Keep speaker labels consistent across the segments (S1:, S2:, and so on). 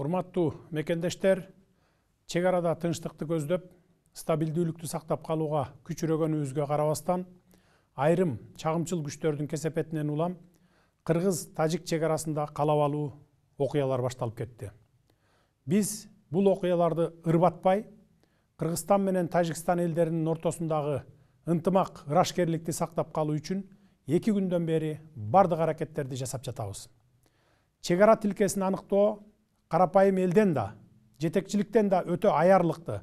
S1: урматтуу мекендештер чек арада тынчтыкты көздөп стабилдүүлүктү сактап калууга күч үрөгөнүбүзгө карабастан айрым чагымчыл күчтөрдүн кесепетинен улам кыргыз тажик чек арасында калап алуу окуялар башталып кетти биз бул окуяларды ырбатпай кыргызстан менен тажикстан элдеринин ортосундагы ынтымак ырашкерликти сактап калуу үчүн екі күндөн бери бардык аракеттерди жасап жатабыз чек ара тилкесин аныктоо қарапайым елден да жетекчиликтен да өте аярлықты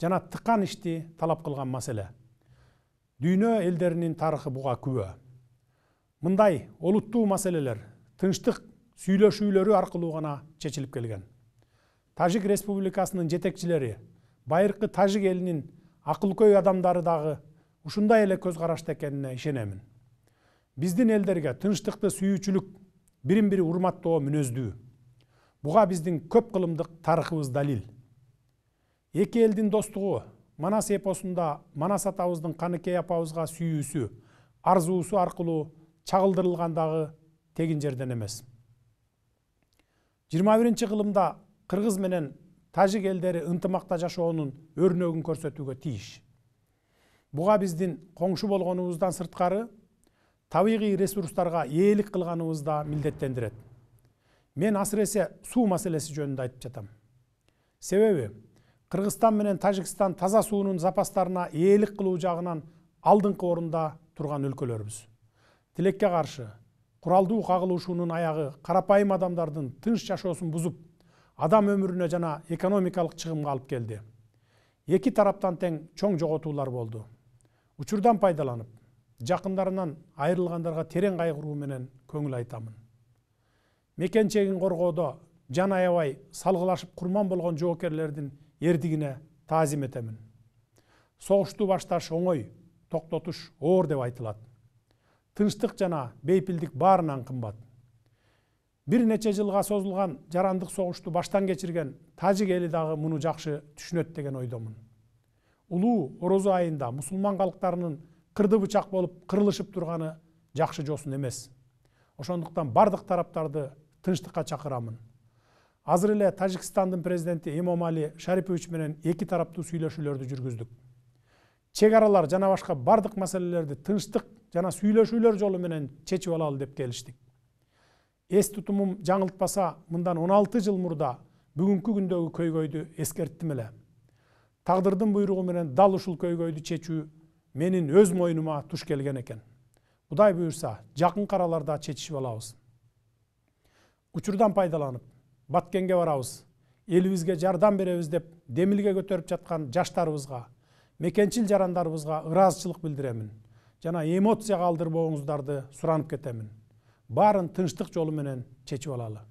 S1: жана тыкан ишти талап қылған маселе. дүйнө элдеринин тарыхы буга күбө мындай олуттуу маселелер тынчтык сүйлөшүүлөрү аркылуу гана чечилип келген тажик республикасынын жетекчилери байыркы тажик элинин акылкөй адамдары дагы ушундай эле көз карашта экенине ишенемин биздин элдерге тынчтыкты сүйүүчүлүк бирин бири урматтоо мүнөздүү бұға біздің көп қылымдық тарихымыз дәлел екі елдің достығы манас эпосунда манас атабыздың қаныкей апабызға сүйісі, арзуусу арқылу, чағылдырылғандағы тегін жерден емес 21 биринчи кылымда кыргыз менен тажик элдери ынтымакта жашоонун өрнөгүн көрсөтүүгө тийиш буга биздин коңшу болгонубуздан сырткары табигый ресурстарга ээлик кылганыбыз милдеттендирет мен әсіресе су мәселесі жөнінде айтып жатам. себебі қырғызстан менен тажикстан таза суунун запастарына ээлик кылуу жагынан алдыңкы орунда турган өлкөлөрбүз тилекке каршы куралдуу кагылышуунун аягы карапайым адамдардын тынч жашоосун бузуп адам өмүрүнө жана экономикалык чыгымга алып келди эки тараптан тең чоң жоготуулар болду учурдан пайдаланып жакындарынан айрылгандарга терең кайгыруу менен көңүл айтамын мекенчегин коргоодо жан аябай салгылашып курман болгон жоокерлердин эрдигине таазим этемин согушту башташ оңой токтотуш оор деп айтылат тынчтык жана бейпилдик баарынан кымбат бир нече жылга созулган жарандык согушту баштан кечирген тажик эли дагы муну жакшы түшүнөт деген ойдомун улуу орозо айында мусулман калктарынын кырды бычак болуп кырылышып турганы жакшы жосун эмес ошондуктан бардык тараптарды тынчтыкка чакырамын азыр эле тажикстандын президенти эмомали шарипович менен эки тараптуу сүйлөшүүлөрдү жүргүздүк чек аралар жана башка бардык маселелерди тынчтык жана сүйлөшүүлөр жолу менен чечип алалы деп келиштик эс тутумум жаңылтпаса мындан он алты жыл мурда бүгүнкү күндөгү көйгөйдү эскерттим эле тагдырдын буйругу менен дал ушул көйгөйдү чечүү менин өз мойнума туш келген экен кудай буюрса жакынкы араларда чечишип алабыз учурдан пайдаланып баткенге барабыз элибизге жардам беребиз деп демилге көтөрүп жаткан жаштарыбызга мекенчил жарандарыбызга ыраазычылык билдиремин жана эмоция алдырбооңуздарды суранып кетемин баарын тынчтык жолу менен чечип алалы